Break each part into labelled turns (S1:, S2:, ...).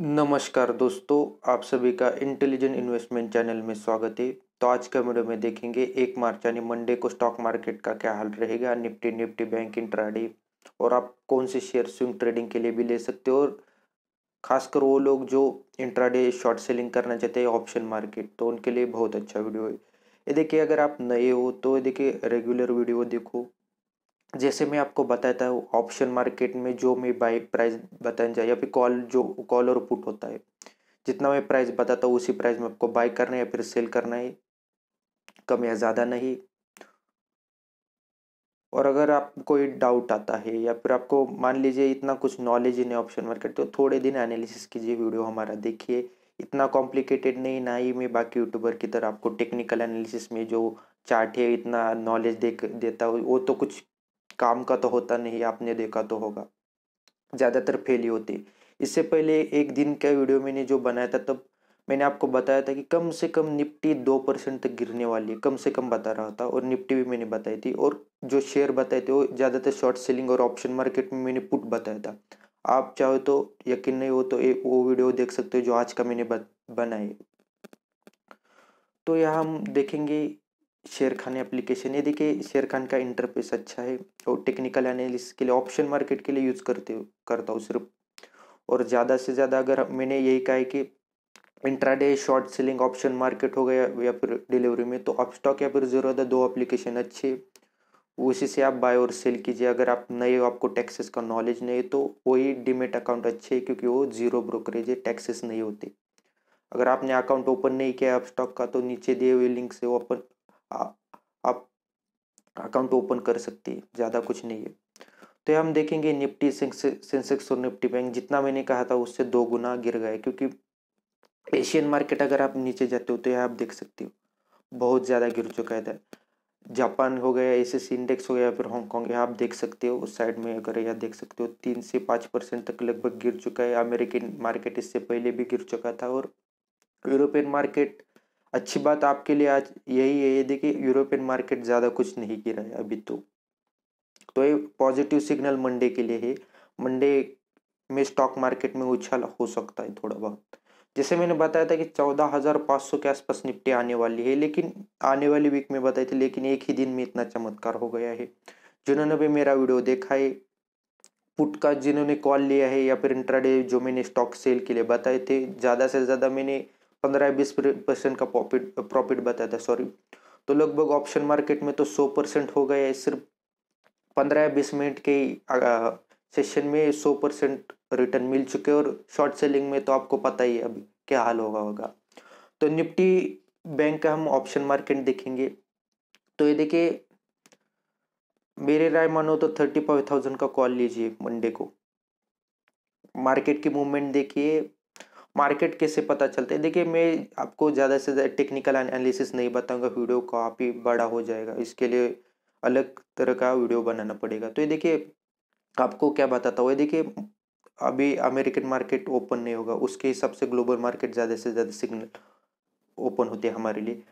S1: नमस्कार दोस्तों आप सभी का इंटेलिजेंट इन्वेस्टमेंट चैनल में स्वागत है तो आज का वीडियो में देखेंगे एक मार्च यानी मंडे को स्टॉक मार्केट का क्या हाल रहेगा निफ्टी निफ्टी बैंक इंट्राडे और आप कौन से शेयर स्विंग ट्रेडिंग के लिए भी ले सकते हो और खासकर वो लोग जो इंट्राडे शॉर्ट सेलिंग करना चाहते हैं ऑप्शन मार्केट तो उनके लिए बहुत अच्छा वीडियो है ये देखिए अगर आप नए हो तो देखिए रेगुलर वीडियो देखो जैसे मैं आपको बताता हूँ ऑप्शन मार्केट में जो मैं बाई प्राइस बताया जाए या फिर कॉल जो कॉल और पुट होता है जितना मैं प्राइस बताता हूँ उसी प्राइस में आपको बाई करना है या फिर सेल करना है कम या ज़्यादा नहीं और अगर आप कोई डाउट आता है या फिर आपको मान लीजिए इतना कुछ नॉलेज ही नहीं ऑप्शन मार्केट तो थोड़े दिन एनालिसिस कीजिए वीडियो हमारा देखिए इतना कॉम्प्लिकेटेड नहीं ना ही मैं बाकी यूट्यूबर की तरह आपको टेक्निकल एनालिसिस में जो चार्ट है इतना नॉलेज दे देता हूँ वो तो कुछ काम का तो होता नहीं आपने देखा तो होगा ज़्यादातर फेल ही होती इससे पहले एक दिन का वीडियो मैंने जो बनाया था तब मैंने आपको बताया था कि कम से कम निफ्टी दो परसेंट तक गिरने वाली है कम से कम बता रहा था और निफ्टी भी मैंने बताई थी और जो शेयर बताए थे वो ज़्यादातर शॉर्ट सेलिंग और ऑप्शन मार्केट में मैंने पुट बताया था आप चाहो तो यकीन नहीं हो तो ए, वो वीडियो देख सकते हो जो आज का मैंने बनाई तो यहाँ हम देखेंगे शेर खान एप्लीकेशन ये देखिए शेर खान का इंटरफेस अच्छा है और टेक्निकल एनालिसिस के लिए ऑप्शन मार्केट के लिए यूज़ करते करता हूँ सिर्फ और ज़्यादा से ज़्यादा अगर मैंने यही कहा है कि intraday short selling option market हो गया या फिर डिलीवरी में तो आप स्टॉक या फिर जीरो दो एप्लीकेशन अच्छे उसी से आप बाय और सेल कीजिए अगर आप नए हो आपको टैक्सेस का नॉलेज नहीं है तो वही डिमेट अकाउंट अच्छे है क्योंकि वो जीरो ब्रोकरेज है टैक्सेस नहीं होते अगर आपने अकाउंट ओपन नहीं किया स्टॉक का तो नीचे दिए हुए लिंक से वो अपन आप अकाउंट ओपन कर सकती है ज़्यादा कुछ नहीं है तो हम देखेंगे निफ्टी सेंसेक्स और निफ्टी बैंक जितना मैंने कहा था उससे दो गुना गिर गए क्योंकि एशियन मार्केट अगर आप नीचे जाते हो तो यह आप देख सकते हो बहुत ज़्यादा गिर चुका है जापान हो गया एस इंडेक्स हो गया फिर हांगकॉन्ग यहाँ आप देख सकते हो उस साइड में अगर यहाँ देख सकते हो तीन से पाँच परसेंट तक लगभग गिर चुका है अमेरिकन मार्केट इससे पहले भी गिर चुका था और यूरोपियन मार्केट अच्छी बात आपके लिए आज यही है ये देखिए यूरोपियन मार्केट ज़्यादा कुछ नहीं गिरा है अभी तो तो ये पॉजिटिव सिग्नल मंडे के लिए है मंडे में स्टॉक मार्केट में उछाल हो सकता है थोड़ा बहुत जैसे मैंने बताया था कि चौदह हज़ार पाँच सौ के आसपास निपटी आने वाली है लेकिन आने वाली वीक में बताई थी लेकिन एक ही दिन में इतना चमत्कार हो गया है जिन्होंने भी मेरा वीडियो देखा है पुट का जिन्होंने कॉल लिया है या फिर इंट्राडे जो मैंने स्टॉक सेल के लिए बताए थे ज़्यादा से ज़्यादा मैंने पंद्रह बीस परसेंट का प्रॉफिट प्रॉफिट बताया था सॉरी तो लगभग ऑप्शन मार्केट में तो सौ परसेंट हो गया है सिर्फ पंद्रह बीस मिनट के सेशन में सौ परसेंट रिटर्न मिल चुके और शॉर्ट सेलिंग में तो आपको पता ही है अभी क्या हाल होगा होगा तो निफ्टी बैंक का हम ऑप्शन मार्केट देखेंगे तो ये देखिए मेरे राय मानो तो थर्टी फाइव थाउजेंड का कॉल लीजिए मंडे को मार्केट की मूवमेंट देखिए मार्केट कैसे पता चलता है देखिए मैं आपको ज़्यादा से ज़्यादा टेक्निकल एनालिसिस नहीं बताऊंगा वीडियो काफ़ी बड़ा हो जाएगा इसके लिए अलग तरह का वीडियो बनाना पड़ेगा तो ये देखिए आपको क्या बताता हुआ देखिए अभी अमेरिकन मार्केट ओपन नहीं होगा उसके हिसाब से ग्लोबल मार्केट ज़्यादा से ज़्यादा सिग्नल ओपन होते हैं हमारे लिए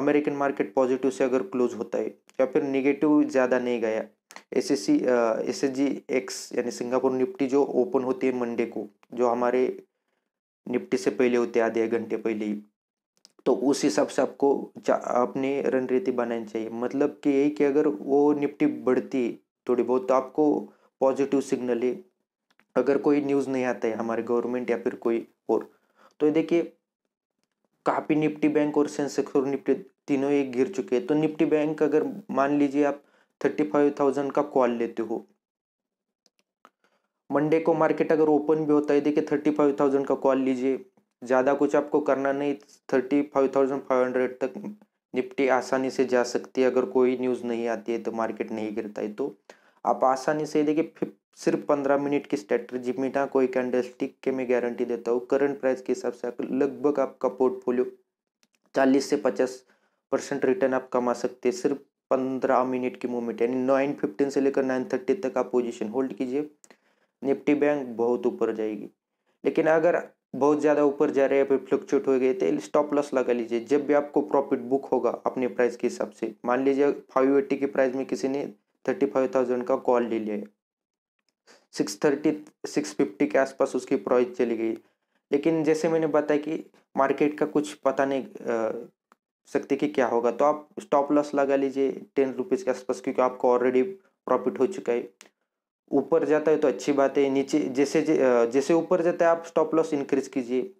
S1: अमेरिकन मार्केट पॉजिटिव से अगर क्लोज होता है या फिर निगेटिव ज़्यादा नहीं गया S S C S S G X यानी सिंगापुर निफ्टी जो ओपन होती है मंडे को जो हमारे निफ्टी से पहले होते आधे एक घंटे पहले ही तो उस हिसाब से आपको अपनी रणनीति बनानी चाहिए मतलब कि यही कि अगर वो निपटी बढ़ती थोड़ी बहुत तो आपको पॉजिटिव सिग्नल है अगर कोई न्यूज़ नहीं आता है हमारे गवर्नमेंट या फिर कोई और तो ये देखिए काफ़ी निपटी बैंक और सेंसेक्स और निपटी तीनों एक गिर चुके हैं तो निपटी बैंक अगर मान लीजिए आप थर्टी फाइव थाउजेंड का कॉल लेते हो मंडे को मार्केट अगर ओपन भी होता है देखिए थर्टी फाइव थाउजेंड का कॉल लीजिए ज़्यादा कुछ आपको करना नहीं thirty five thousand five hundred तक निपटी आसानी से जा सकती है अगर कोई न्यूज़ नहीं आती है तो मार्केट नहीं गिरता है तो आप आसानी से देखिए सिर्फ पंद्रह मिनट की स्ट्रेटजी मिटा कोई कैंडल स्टिक के मैं गारंटी देता हूँ करंट प्राइस के हिसाब से लगभग आपका पोर्टफोलियो चालीस से पचास परसेंट रिटर्न आप कमा सकते हैं सिर्फ पंद्रह मिनट की मूवमेंट यानी नाइन फिफ्टीन से लेकर नाइन थर्टी तक आप पोजीशन होल्ड कीजिए निफ्टी बैंक बहुत ऊपर जाएगी लेकिन अगर बहुत ज़्यादा ऊपर जा रहे हैं फिर फ्लक्चुएट हो गए तो स्टॉप लॉस लगा लीजिए जब भी आपको प्रॉफिट बुक होगा अपने प्राइस के हिसाब से मान लीजिए फाइव एट्टी के प्राइस में किसी ने थर्टी फाइव थाउजेंड का कॉल ले लिया सिक्स थर्टी सिक्स फिफ्टी के आसपास उसकी प्राइस चली गई लेकिन जैसे मैंने बताया कि मार्केट का कुछ पता नहीं आ, सकते कि क्या होगा तो आप स्टॉप लॉस लगा लीजिए टेन रुपीज़ के आसपास क्योंकि आपको ऑलरेडी प्रॉफिट हो चुका है ऊपर जाता है तो अच्छी बात है नीचे जैसे जैसे ऊपर जाता है आप स्टॉप लॉस इंक्रीज कीजिए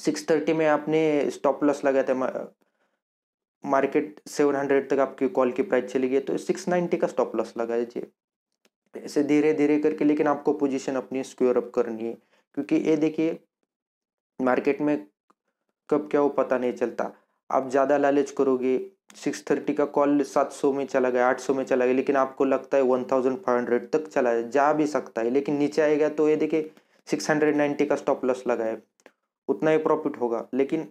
S1: सिक्स थर्टी में आपने स्टॉप लॉस लगाया था मार्केट सेवन हंड्रेड तक आपकी कॉल की प्राइस चली गई तो सिक्स नाइन्टी का स्टॉप लॉस लगा दीजिए तो ऐसे धीरे धीरे करके लेकिन आपको पोजीशन अपनी स्क्योर अप करनी है क्योंकि ये देखिए मार्केट में कब क्या हो पता नहीं चलता आप ज़्यादा लालच करोगे सिक्स थर्टी का कॉल सात सौ में चला गया आठ सौ में चला गया लेकिन आपको लगता है वन थाउजेंड फाइव हंड्रेड तक चला जाए जा भी सकता है लेकिन नीचे आएगा तो ये देखिए सिक्स हंड्रेड नाइन्टी का स्टॉप लॉस लगा है उतना ही प्रॉफिट होगा लेकिन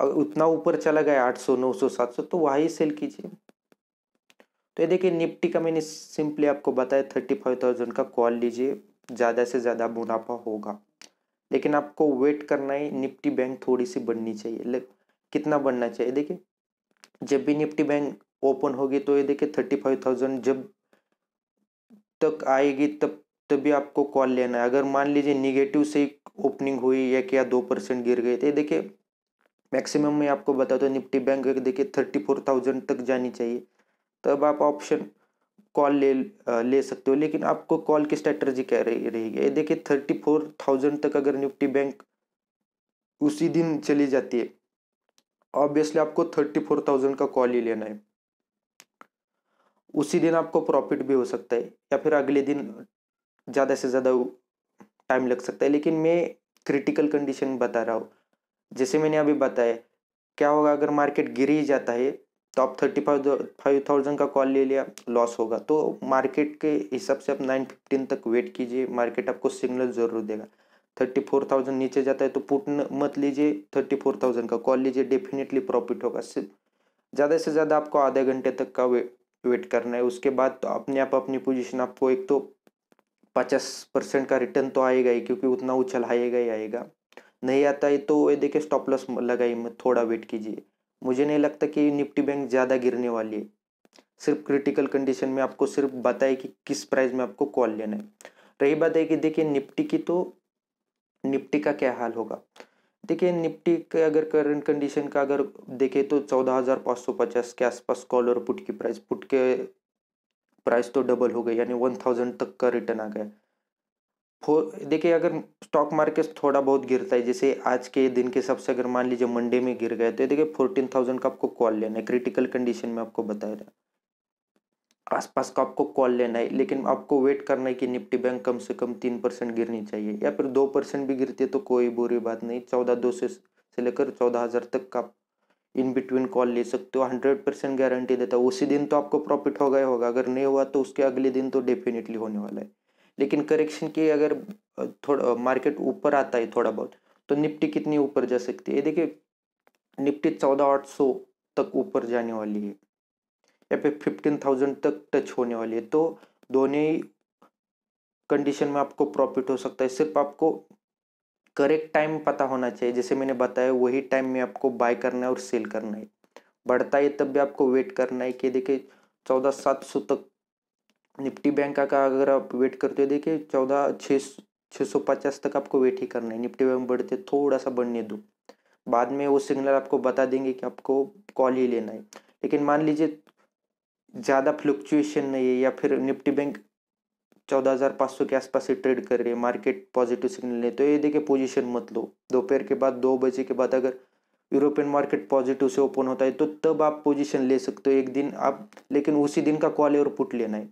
S1: अगर उतना ऊपर चला गया आठ सौ नौ सौ सात सौ तो वही सेल कीजिए तो ये देखिए निफ्टी का मैंने सिंपली आपको बताया थर्टी फाइव थाउजेंड का कॉल लीजिए ज़्यादा से ज़्यादा मुनाफा होगा लेकिन आपको वेट करना है निफ्टी बैंक थोड़ी सी बढ़नी चाहिए कितना बढ़ना चाहिए देखिए जब भी निफ्टी बैंक ओपन होगी तो ये देखिए थर्टी फाइव थाउजेंड जब तक आएगी तब तभी आपको कॉल लेना है अगर मान लीजिए निगेटिव से ओपनिंग हुई या क्या दो परसेंट गिर गए तो ये देखिए मैक्सिमम मैं आपको बता हूँ निफ्टी बैंक देखिए थर्टी फोर थाउजेंड तक जानी चाहिए तब आप ऑप्शन कॉल ले ले सकते हो लेकिन आपको कॉल की स्ट्रेटर्जी क्या रही रहेगी ये देखिए थर्टी फोर थाउजेंड तक अगर निफ्टी बैंक उसी दिन चली जाती है ऑब्वियसली आपको थर्टी फोर थाउजेंड का कॉल ही लेना है उसी दिन आपको प्रॉफिट भी हो सकता है या फिर अगले दिन ज़्यादा से ज़्यादा टाइम लग सकता है लेकिन मैं क्रिटिकल कंडीशन बता रहा हूँ जैसे मैंने अभी बताया क्या होगा अगर मार्केट गिर ही जाता है तो आप थर्टी फाइव फाइव थाउजेंड का कॉल ले लिया लॉस होगा तो मार्केट के हिसाब से आप नाइन फिफ्टीन तक वेट कीजिए मार्केट आपको सिग्नल जरूर देगा थर्टी फोर थाउजेंड नीचे जाता है तो पुट मत लीजिए थर्टी फोर थाउजेंड का कॉल लीजिए डेफिनेटली प्रॉफिट होगा सिर्फ ज़्यादा से ज़्यादा आपको आधे घंटे तक का वे, वेट करना है उसके बाद तो अपने आप अपनी पोजिशन आपको एक तो पचास परसेंट का रिटर्न तो आएगा ही क्योंकि उतना उछल आएगा ही आएगा नहीं आता है तो ये देखिए स्टॉप लॉस लगाइए मत थोड़ा वेट कीजिए मुझे नहीं लगता कि निफ्टी बैंक ज़्यादा गिरने वाली है सिर्फ क्रिटिकल कंडीशन में आपको सिर्फ बताए कि किस प्राइस में आपको कॉल लेना है रही बात है कि देखिए निफ्टी की तो निफ्टी का क्या हाल होगा देखिए निफ्टी के अगर करंट कंडीशन का अगर देखें तो चौदह हज़ार पाँच सौ पचास के आसपास कॉल और पुट की प्राइस पुट के प्राइस तो डबल हो गई यानी वन थाउजेंड तक का रिटर्न आ गया देखिए अगर स्टॉक मार्केट थोड़ा बहुत गिरता है जैसे आज के दिन के सबसे अगर मान लीजिए मंडे में गिर गए तो देखिए फोर्टीन थाउजेंड का आपको कॉल लेना है क्रिटिकल कंडीशन में आपको बता रहा आसपास का आपको कॉल लेना है लेकिन आपको वेट करना है कि निफ्टी बैंक कम से कम तीन परसेंट गिरनी चाहिए या फिर दो परसेंट भी गिरती है तो कोई बुरी बात नहीं चौदह दो से लेकर चौदह हज़ार तक का आप इन बिटवीन कॉल ले सकते हो हंड्रेड परसेंट गारंटी देता है उसी दिन तो आपको प्रॉफिट होगा ही होगा अगर नहीं हुआ तो उसके अगले दिन तो डेफिनेटली होने वाला है लेकिन करेक्शन की अगर थोड़ा मार्केट ऊपर आता है थोड़ा बहुत तो निफ्टी कितनी ऊपर जा सकती है देखिए निफ्टी चौदह आठ सौ तक ऊपर जाने वाली है या फिर फिफ्टीन थाउजेंड तक टच होने वाली है तो दोनों ही कंडीशन में आपको प्रॉफिट हो सकता है सिर्फ आपको करेक्ट टाइम पता होना चाहिए जैसे मैंने बताया वही टाइम में आपको बाय करना है और सेल करना है बढ़ता है तब भी आपको वेट करना है कि देखिए चौदह सात सौ तक निफ्टी बैंक का अगर आप वेट करते हो देखिए चौदह छः छः सौ पचास तक आपको वेट ही करना है निफ्टी बैंक बढ़ते थोड़ा सा बढ़ने दो बाद में वो सिग्नल आपको बता देंगे कि आपको कॉल ही लेना है लेकिन मान लीजिए ज़्यादा फ्लक्चुएशन नहीं है या फिर निफ्टी बैंक चौदह हज़ार पाँच सौ के आसपास ही ट्रेड कर रही है मार्केट पॉजिटिव सिग्नल है तो ये देखिए पोजीशन मत लो दोपहर के बाद दो बजे के बाद अगर यूरोपियन मार्केट पॉजिटिव से ओपन होता है तो तब आप पोजीशन ले सकते हो एक दिन आप लेकिन उसी दिन का कॉल और पुट लेना है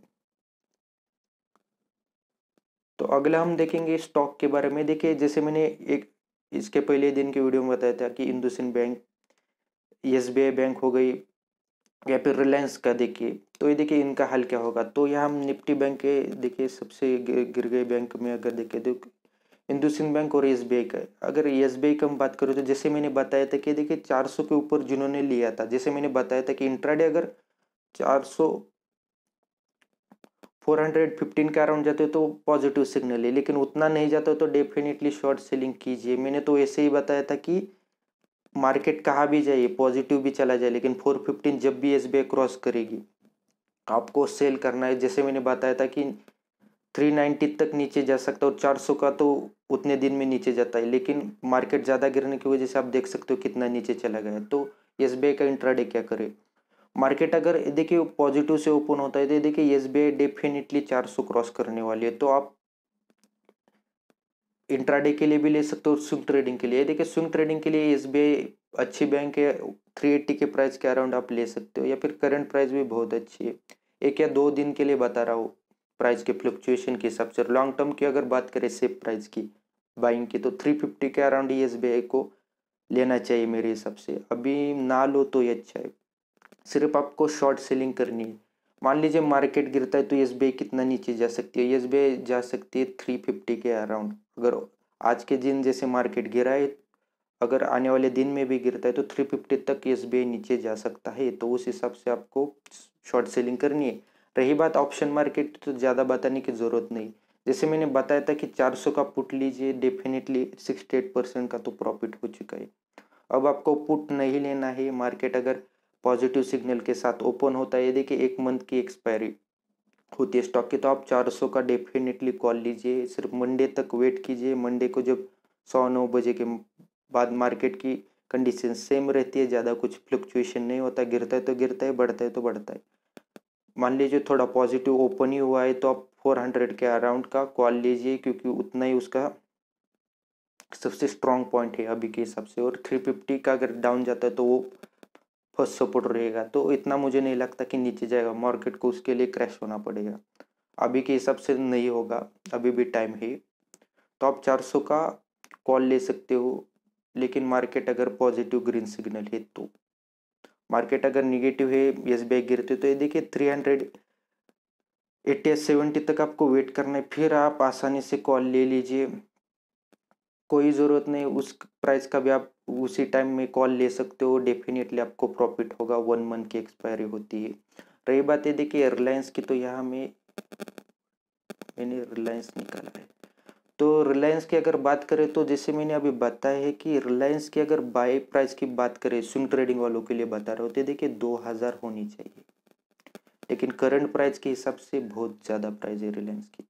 S1: अगला हम देखेंगे स्टॉक के बारे में देखिए जैसे मैंने एक इसके पहले दिन के वीडियो में बताया था कि इंदुसिन बैंक एस बैंक हो गई या फिर रिलायंस का देखिए तो ये देखिए इनका हाल क्या होगा तो यहाँ हम निफ्टी बैंक के देखिए सबसे गिर गए बैंक में अगर देखें तो इंदुसिन बैंक और एस का अगर एस की हम बात करें तो जैसे मैंने बताया था कि देखिए 400 के ऊपर जिन्होंने लिया था जैसे मैंने बताया था कि इंट्राडे अगर फोर हंड्रेड फिफ्टीन के अराउंड जाते हो तो पॉजिटिव सिग्नल है लेकिन उतना नहीं जाता तो डेफिनेटली शॉर्ट सेलिंग कीजिए मैंने तो ऐसे ही बताया था कि मार्केट कहाँ भी जाइए पॉजिटिव भी चला जाए लेकिन फोर फिफ्टीन जब भी एस क्रॉस करेगी आपको सेल करना है जैसे मैंने बताया था कि थ्री नाइन्टी तक नीचे जा सकता है और चार सौ का तो उतने दिन में नीचे जाता है लेकिन मार्केट ज़्यादा गिरने की वजह से आप देख सकते हो कितना नीचे चला गया तो एस का इंट्राडे क्या करे मार्केट अगर देखिए पॉजिटिव से ओपन होता है तो देखिए एस बी आई डेफिनेटली चार सौ क्रॉस करने वाली है तो आप इंट्राडे के लिए भी ले सकते हो स्विंग ट्रेडिंग के लिए देखिए स्विंग ट्रेडिंग के लिए एस बी आई अच्छी बैंक है थ्री एट्टी के प्राइस के अराउंड आप ले सकते हो या फिर करंट प्राइस भी बहुत अच्छी है एक या दो दिन के लिए बता रहा हूँ प्राइस के फ्लक्चुएशन के हिसाब से लॉन्ग टर्म की अगर बात करें सेफ प्राइस की बाइंग की तो थ्री फिफ्टी के अराउंड एस बी आई को लेना चाहिए मेरे हिसाब से अभी ना लो तो ये अच्छा है सिर्फ आपको शॉर्ट सेलिंग करनी है मान लीजिए मार्केट गिरता है तो एस कितना नीचे जा सकती है एस जा सकती है थ्री फिफ्टी के अराउंड अगर आज के दिन जैसे मार्केट गिरा है अगर आने वाले दिन में भी गिरता है तो थ्री फिफ्टी तक एस नीचे जा सकता है तो उस हिसाब से आपको शॉर्ट सेलिंग करनी है रही बात ऑप्शन मार्केट तो ज़्यादा बताने की ज़रूरत नहीं जैसे मैंने बताया था कि 400 का पुट लीजिए डेफिनेटली 68 परसेंट का तो प्रॉफिट हो चुका है अब आपको पुट नहीं लेना है मार्केट अगर पॉजिटिव सिग्नल के साथ ओपन होता है ये देखिए एक मंथ की एक्सपायरी होती है स्टॉक की तो आप 400 का डेफिनेटली कॉल लीजिए सिर्फ मंडे तक वेट कीजिए मंडे को जब सौ नौ बजे के बाद मार्केट की कंडीशन सेम रहती है ज़्यादा कुछ फ्लक्चुएशन नहीं होता गिरता है तो गिरता है बढ़ता है तो बढ़ता है मान लीजिए थोड़ा पॉजिटिव ओपन ही हुआ है तो आप फोर हंड्रेड के अराउंड का कॉल लीजिए क्योंकि उतना ही उसका सबसे स्ट्रॉन्ग पॉइंट है अभी के हिसाब से और थ्री फिफ्टी का अगर डाउन जाता है तो वो फर्स्ट सपोर्ट रहेगा तो इतना मुझे नहीं लगता कि नीचे जाएगा मार्केट को उसके लिए क्रैश होना पड़ेगा अभी के हिसाब से नहीं होगा अभी भी टाइम है तो आप 400 का कॉल ले सकते हो लेकिन मार्केट अगर पॉजिटिव ग्रीन सिग्नल है तो मार्केट अगर निगेटिव है यस बी आई गिरते तो ये देखिए थ्री हंड्रेड एट्टी या सेवेंटी तक आपको वेट करना है फिर आप आसानी से कॉल ले लीजिए कोई ज़रूरत नहीं उस प्राइस का भी आप उसी टाइम में कॉल ले सकते हो डेफिनेटली आपको प्रॉफिट होगा वन मंथ की एक्सपायरी होती है रही बात ये देखिए रिलायंस की तो यहाँ में मैंने रिलायंस निकाला है तो रिलायंस की अगर बात करें तो जैसे मैंने अभी बताया है कि रिलायंस की अगर बाय प्राइस की बात करें स्विंग ट्रेडिंग वालों के लिए बता रहे तो होते देखिए दो हज़ार होनी चाहिए लेकिन करंट प्राइस के हिसाब से बहुत ज़्यादा प्राइस है रिलायंस की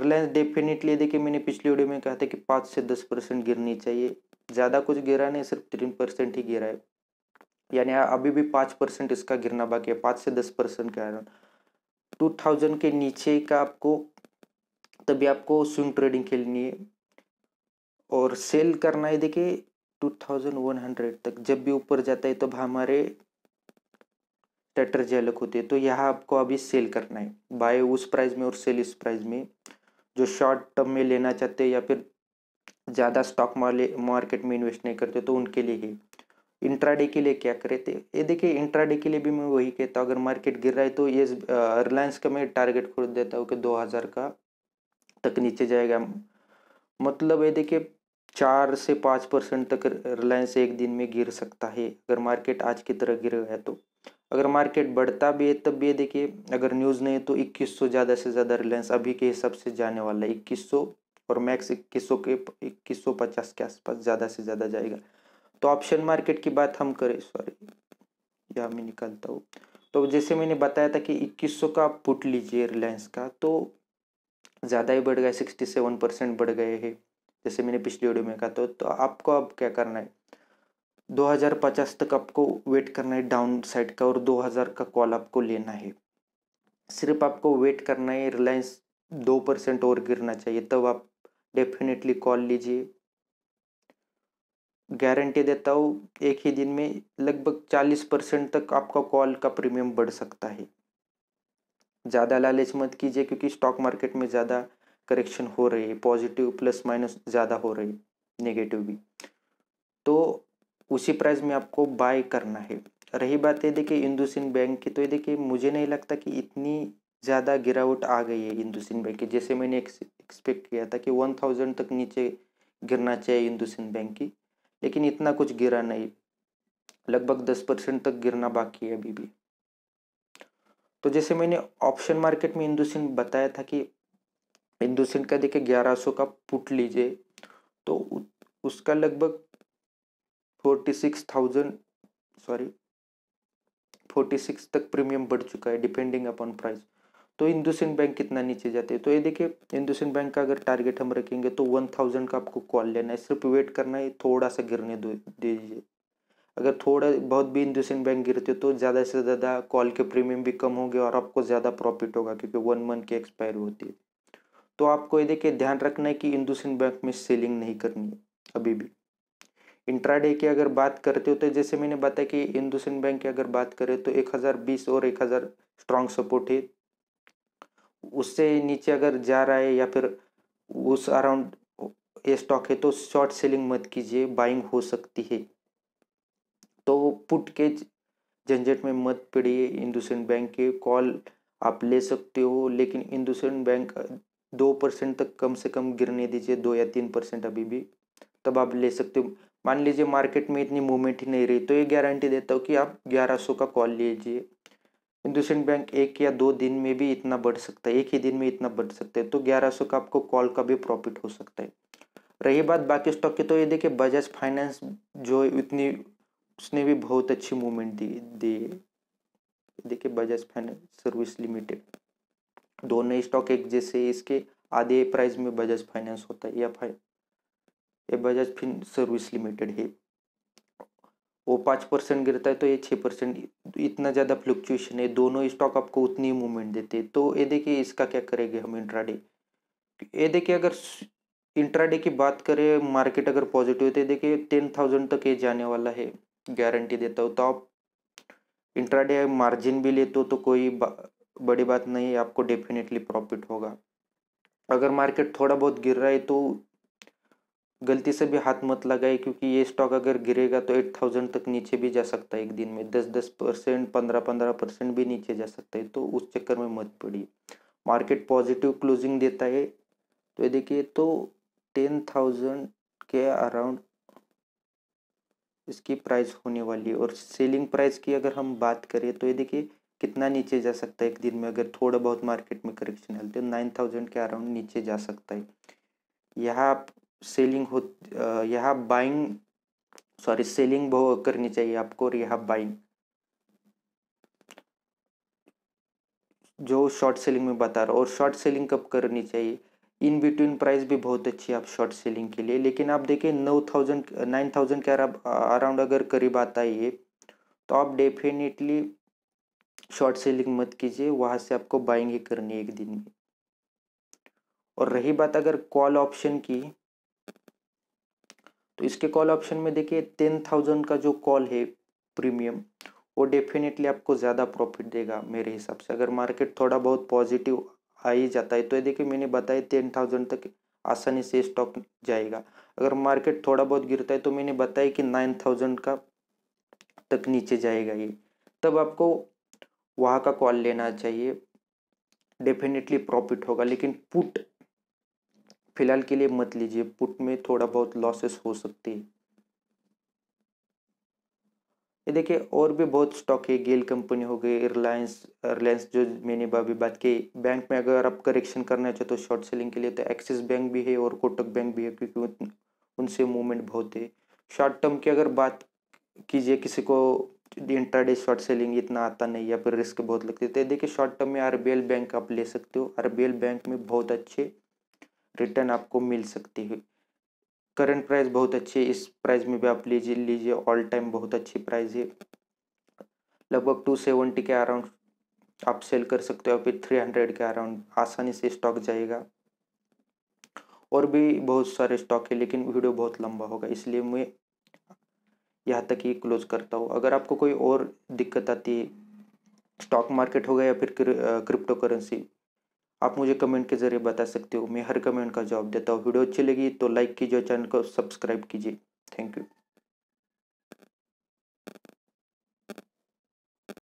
S1: रिलायंस डेफिनेटली देखिए मैंने पिछले वीडियो में कहा था कि पाँच से दस परसेंट गिरनी चाहिए ज़्यादा कुछ गिरा नहीं सिर्फ तीन परसेंट ही गिरा है यानी अभी भी पाँच परसेंट इसका गिरना बाकी है पाँच से दस परसेंट के अराउंड टू थाउजेंड के नीचे का आपको तभी आपको स्विंग ट्रेडिंग खेलनी है और सेल करना है देखिए टू थाउजेंड वन हंड्रेड तक जब भी ऊपर जाता है तब तो हमारे टेटर जेलक होते हैं तो यहाँ आपको अभी सेल करना है बाय उस प्राइस में और सेल इस प्राइस में जो शॉर्ट टर्म में लेना चाहते हैं या फिर ज़्यादा स्टॉक मार्केट में इन्वेस्ट नहीं करते तो उनके लिए ही इंट्राडे के लिए क्या करें थे तो ये देखिए इंट्राडे के लिए भी मैं वही कहता हूँ अगर मार्केट गिर रहा है तो ये रिलायंस का मैं टारगेट खोल देता हूँ कि दो हज़ार का तक नीचे जाएगा मतलब ये देखिए चार से पाँच परसेंट तक रिलायंस एक दिन में गिर सकता है अगर मार्केट आज की तरह गिर गया तो अगर मार्केट बढ़ता भी है तब भी देखिए अगर न्यूज़ नहीं है तो इक्कीस सौ ज़्यादा से ज़्यादा रिलायंस अभी के हिसाब से जाने वाला है इक्कीस सौ और मैक्स इक्कीस के इक्कीस सौ पचास के आसपास ज़्यादा से ज़्यादा जाएगा तो ऑप्शन मार्केट की बात हम करें सॉरी यहाँ मैं निकालता हूँ तो जैसे मैंने बताया था कि इक्कीस सौ का पुट लीजिए रिलायंस का तो ज़्यादा ही बढ़ गया सिक्सटी सेवन परसेंट बढ़ गए हैं जैसे मैंने पिछले वीडियो में कहा तो, तो आपको अब क्या करना है 2050 तक आपको वेट करना है डाउन साइड का और 2000 का कॉल आपको लेना है सिर्फ आपको वेट करना है रिलायंस दो परसेंट और गिरना चाहिए तब आप डेफिनेटली कॉल लीजिए गारंटी देता हूँ एक ही दिन में लगभग चालीस परसेंट तक आपका कॉल का प्रीमियम बढ़ सकता है ज़्यादा लालच मत कीजिए क्योंकि स्टॉक मार्केट में ज़्यादा करेक्शन हो रही है पॉजिटिव प्लस माइनस ज़्यादा हो रही है नेगेटिव भी तो उसी प्राइस में आपको बाय करना है रही बात ये देखिए इंदुसिन बैंक की तो ये देखिए मुझे नहीं लगता कि इतनी ज़्यादा गिरावट आ गई है इंदुसिन बैंक की जैसे मैंने एक एक्सपेक्ट किया था कि वन थाउजेंड तक नीचे गिरना चाहिए हिंदुस्तान बैंक की लेकिन इतना कुछ गिरा नहीं लगभग दस परसेंट तक गिरना बाकी है अभी भी तो जैसे मैंने ऑप्शन मार्केट में हिंदुस्तान बताया था कि हिंदुस्तान का देखिए ग्यारह का पुट लीजिए तो उसका लगभग forty six thousand sorry forty six तक प्रीमियम बढ़ चुका है डिपेंडिंग अपॉन प्राइस तो इंडोसिंड बैंक कितना नीचे जाते हैं तो ये देखिए इंडोसिंड बैंक का अगर टारगेट हम रखेंगे तो वन थाउजेंड का आपको कॉल लेना है सिर्फ वेट करना है थोड़ा सा गिरने दो दीजिए अगर थोड़ा बहुत भी इंडोसिंड बैंक गिरते तो ज़्यादा से ज़्यादा कॉल के प्रीमियम भी कम होंगे और आपको ज़्यादा प्रॉफिट होगा क्योंकि वन मंथ की एक्सपायर होती है तो आपको ये देखिए ध्यान रखना है कि इंडोसिंड बैंक में सेलिंग नहीं करनी है अभी भी इंट्राडे की अगर बात करते हो तो जैसे मैंने बताया कि इंडोसिंड बैंक की अगर बात करें तो बीस और हज़ार स्ट्रांग सपोर्ट है उससे नीचे अगर जा रहा है या फिर उस अराउंड ये स्टॉक है तो शॉर्ट सेलिंग मत कीजिए बाइंग हो सकती है तो पुट के झंझट में मत पड़िए इंडोसेंड बैंक के कॉल आप ले सकते हो लेकिन इंडोसेंड बैंक दो परसेंट तक कम से कम गिरने दीजिए दो या तीन परसेंट अभी भी तब आप ले सकते हो मान लीजिए मार्केट में इतनी मूवमेंट ही नहीं रही तो ये गारंटी देता हूँ कि आप ग्यारह सौ का कॉल लीजिए इंडोसेंट बैंक एक या दो दिन में भी इतना बढ़ सकता है एक ही दिन में इतना बढ़ सकता है तो 1100 का आपको कॉल का भी प्रॉफिट हो सकता है रही बात बाकी स्टॉक की तो ये देखिए बजाज फाइनेंस जो इतनी उसने भी बहुत अच्छी मूवमेंट दी दी देखिए बजाज फाइनेंस सर्विस लिमिटेड दोनों स्टॉक एक जैसे इसके आधे प्राइस में बजाज फाइनेंस होता है या फाइन ये बजाज फिन सर्विस लिमिटेड है वो पाँच परसेंट गिरता है तो ये छः परसेंट इतना ज़्यादा फ्लक्चुएशन है दोनों स्टॉक आपको उतनी ही मूवमेंट देते हैं तो ये देखिए इसका क्या करेंगे हम इंट्राडे ये देखिए अगर इंट्राडे की बात करें मार्केट अगर पॉजिटिव है तो देखिए टेन थाउजेंड तक ये जाने वाला है गारंटी देता हूँ तो आप इंट्राडे मार्जिन भी लेते हो तो कोई बा, बड़ी बात नहीं है आपको डेफिनेटली प्रॉफिट होगा अगर मार्केट थोड़ा बहुत गिर रहा है तो गलती से भी हाथ मत लगाए क्योंकि ये स्टॉक अगर गिरेगा तो एट थाउजेंड तक नीचे भी जा सकता है एक दिन में दस दस परसेंट पंद्रह पंद्रह परसेंट भी नीचे जा सकता है तो उस चक्कर में मत पड़िए मार्केट पॉजिटिव क्लोजिंग देता है तो ये देखिए तो टेन थाउजेंड के अराउंड इसकी प्राइस होने वाली है और सेलिंग प्राइस की अगर हम बात करें तो ये देखिए कितना नीचे जा सकता है एक दिन में अगर थोड़ा बहुत मार्केट में करेक्शन आते तो नाइन थाउजेंड के अराउंड नीचे जा सकता है यहाँ सेलिंग हो यहाँ बाइंग सॉरी सेलिंग करनी चाहिए आपको और यहाँ बाइंग जो शॉर्ट सेलिंग में बता रहा हूँ और शॉर्ट सेलिंग कब करनी चाहिए इन बिटवीन प्राइस भी बहुत अच्छी है आप शॉर्ट सेलिंग के लिए लेकिन आप देखिए नौ थाउजेंड नाइन थाउजेंड के अराउंड अगर करीब आता है तो आप डेफिनेटली शॉर्ट सेलिंग मत कीजिए वहाँ से आपको बाइंग ही करनी है एक दिन में और रही बात अगर कॉल ऑप्शन की तो इसके कॉल ऑप्शन में देखिए टेन थाउजेंड का जो कॉल है प्रीमियम वो डेफिनेटली आपको ज़्यादा प्रॉफिट देगा मेरे हिसाब से अगर मार्केट थोड़ा बहुत पॉजिटिव आ ही जाता है तो ये देखिए मैंने बताया टेन थाउजेंड तक आसानी से स्टॉक जाएगा अगर मार्केट थोड़ा बहुत गिरता है तो मैंने बताया कि नाइन थाउजेंड का तक नीचे जाएगा ये तब आपको वहाँ का कॉल लेना चाहिए डेफिनेटली प्रॉफिट होगा लेकिन पुट फिलहाल के लिए मत लीजिए पुट में थोड़ा बहुत लॉसेस हो सकते है ये देखिए और भी बहुत स्टॉक है गेल कंपनी हो गई रिलायंस रिलायंस जो मैंने अभी बात की बैंक में अगर आप करेक्शन करना चाहते हो तो शॉर्ट सेलिंग के लिए तो एक्सिस बैंक भी है और कोटक बैंक भी है क्योंकि उनसे मूवमेंट बहुत है शॉर्ट टर्म की अगर बात कीजिए किसी को इंट्राडे शॉर्ट सेलिंग इतना आता नहीं या फिर रिस्क बहुत लगती है तो देखिए शॉर्ट टर्म में आर बैंक आप ले सकते हो आर बैंक में बहुत अच्छे रिटर्न आपको मिल सकती है करंट प्राइस बहुत अच्छी है इस प्राइस में भी आप लीजिए लीजिए ऑल टाइम बहुत अच्छी प्राइस है लगभग टू सेवेंटी के अराउंड आप सेल कर सकते हो फिर थ्री हंड्रेड के अराउंड आसानी से स्टॉक जाएगा और भी बहुत सारे स्टॉक है लेकिन वीडियो बहुत लंबा होगा इसलिए मैं यहाँ तक ही क्लोज करता हूँ अगर आपको कोई और दिक्कत आती है स्टॉक मार्केट हो गया या फिर क्रिप्टो करेंसी आप मुझे कमेंट के जरिए बता सकते हो मैं हर कमेंट का जवाब देता हूँ वीडियो अच्छी लगी तो लाइक कीजिए और चैनल को सब्सक्राइब कीजिए थैंक यू